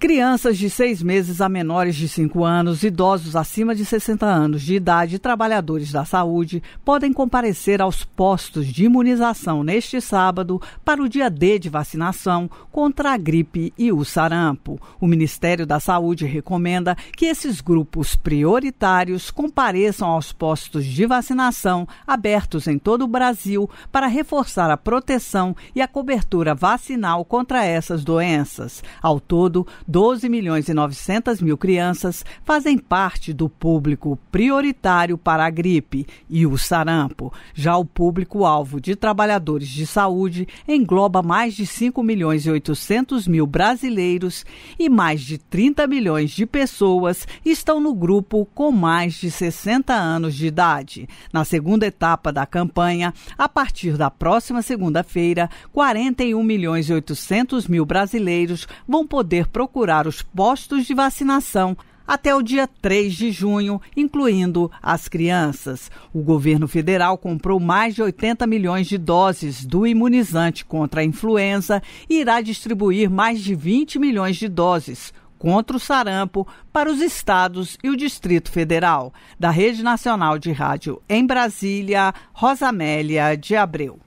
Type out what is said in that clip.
Crianças de seis meses a menores de cinco anos, idosos acima de 60 anos de idade e trabalhadores da saúde podem comparecer aos postos de imunização neste sábado para o dia D de vacinação contra a gripe e o sarampo. O Ministério da Saúde recomenda que esses grupos prioritários compareçam aos postos de vacinação abertos em todo o Brasil para reforçar a proteção e a cobertura vacinal contra essas doenças. Ao todo, 12 milhões e 900 mil crianças fazem parte do público prioritário para a gripe e o sarampo. Já o público-alvo de trabalhadores de saúde engloba mais de 5 milhões e 800 mil brasileiros e mais de 30 milhões de pessoas estão no grupo com mais de 60 anos de idade. Na segunda etapa da campanha, a partir da próxima segunda-feira, 41 milhões e 800 mil brasileiros vão poder procurar procurar os postos de vacinação até o dia 3 de junho, incluindo as crianças. O governo federal comprou mais de 80 milhões de doses do imunizante contra a influenza e irá distribuir mais de 20 milhões de doses contra o sarampo para os estados e o Distrito Federal. Da Rede Nacional de Rádio em Brasília, Rosamélia de Abreu.